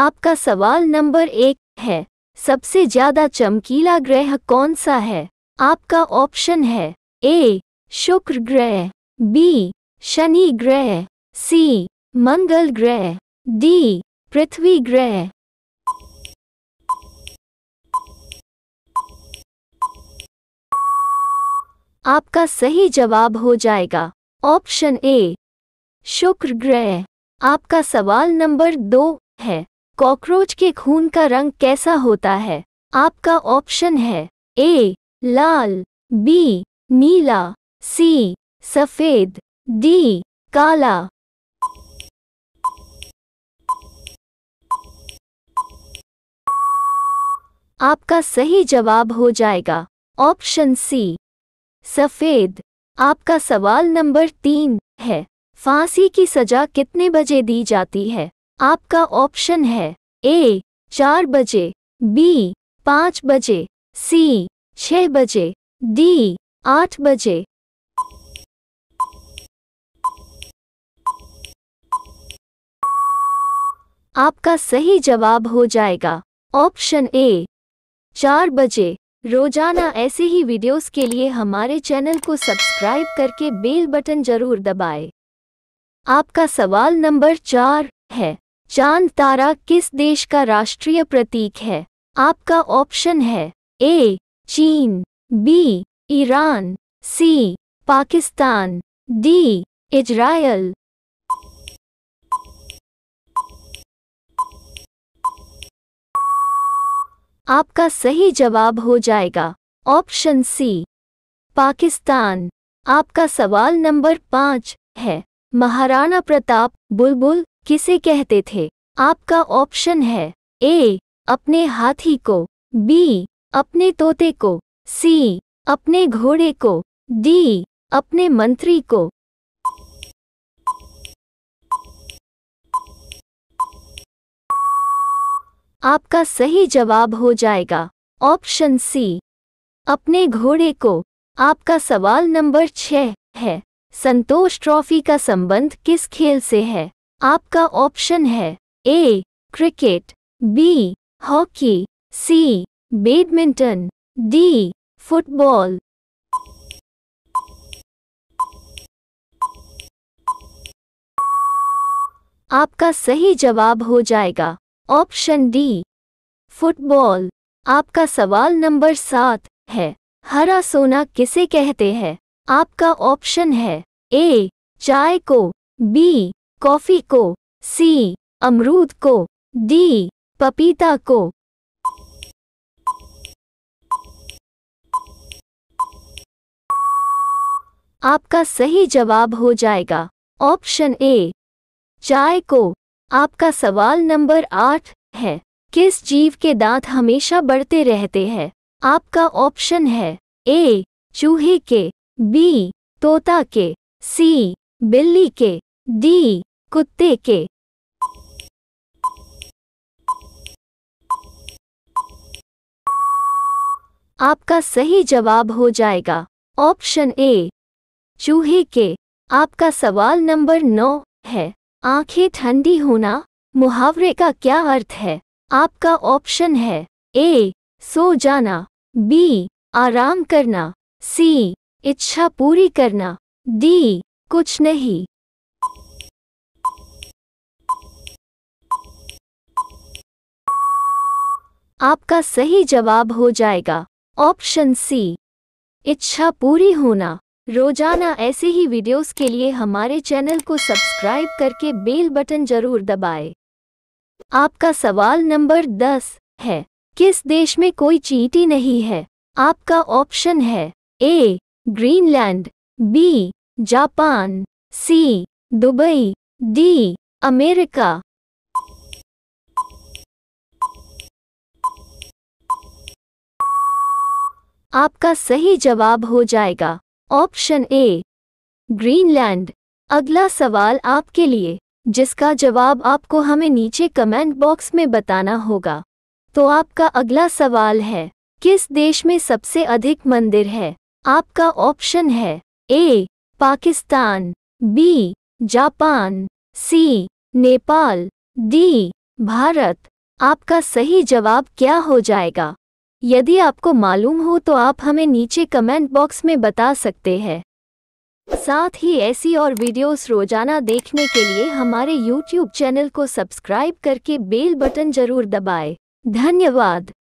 आपका सवाल नंबर एक है सबसे ज्यादा चमकीला ग्रह कौन सा है आपका ऑप्शन है ए शुक्र ग्रह बी शनि ग्रह सी मंगल ग्रह डी पृथ्वी ग्रह आपका सही जवाब हो जाएगा ऑप्शन ए शुक्र ग्रह आपका सवाल नंबर दो है कॉकरोच के खून का रंग कैसा होता है आपका ऑप्शन है ए लाल बी नीला सी सफेद डी काला आपका सही जवाब हो जाएगा ऑप्शन सी सफेद आपका सवाल नंबर तीन है फांसी की सजा कितने बजे दी जाती है आपका ऑप्शन है ए चार बजे बी पाँच बजे सी छः बजे डी आठ बजे आपका सही जवाब हो जाएगा ऑप्शन ए चार बजे रोजाना ऐसे ही वीडियोस के लिए हमारे चैनल को सब्सक्राइब करके बेल बटन जरूर दबाएं। आपका सवाल नंबर चार है चांद तारा किस देश का राष्ट्रीय प्रतीक है आपका ऑप्शन है ए चीन B Iran C Pakistan D Israel आपका सही जवाब हो जाएगा ऑप्शन सी पाकिस्तान आपका सवाल नंबर पाँच है महाराणा प्रताप बुलबुल किसे कहते थे आपका ऑप्शन है ए अपने हाथी को बी अपने तोते को सी अपने घोड़े को डी अपने मंत्री को आपका सही जवाब हो जाएगा ऑप्शन सी अपने घोड़े को आपका सवाल नंबर छह है संतोष ट्रॉफी का संबंध किस खेल से है आपका ऑप्शन है A cricket B hockey C badminton D football आपका सही जवाब हो जाएगा ऑप्शन डी फुटबॉल आपका सवाल नंबर सात है हरा सोना किसे कहते हैं आपका ऑप्शन है ए चाय को बी कॉफी को सी अमरूद को डी पपीता को आपका सही जवाब हो जाएगा ऑप्शन ए चाय को आपका सवाल नंबर आठ है किस जीव के दांत हमेशा बढ़ते रहते हैं आपका ऑप्शन है ए चूहे के बी तोता के सी बिल्ली के डी कुत्ते के आपका सही जवाब हो जाएगा ऑप्शन ए चूहे के आपका सवाल नंबर नौ है आंखें ठंडी होना मुहावरे का क्या अर्थ है आपका ऑप्शन है ए सो जाना बी आराम करना सी इच्छा पूरी करना डी कुछ नहीं आपका सही जवाब हो जाएगा ऑप्शन सी इच्छा पूरी होना रोजाना ऐसे ही वीडियोस के लिए हमारे चैनल को सब्सक्राइब करके बेल बटन जरूर दबाएं। आपका सवाल नंबर 10 है किस देश में कोई चींटी नहीं है आपका ऑप्शन है A Greenland B Japan C Dubai D America आपका सही जवाब हो जाएगा ऑप्शन ए ग्रीनलैंड अगला सवाल आपके लिए जिसका जवाब आपको हमें नीचे कमेंट बॉक्स में बताना होगा तो आपका अगला सवाल है किस देश में सबसे अधिक मंदिर है आपका ऑप्शन है A Pakistan B Japan C Nepal D Bharat आपका सही जवाब क्या हो जाएगा यदि आपको मालूम हो तो आप हमें नीचे कमेंट बॉक्स में बता सकते हैं साथ ही ऐसी और वीडियोस रोजाना देखने के लिए हमारे YouTube चैनल को सब्सक्राइब करके बेल बटन जरूर दबाएं। धन्यवाद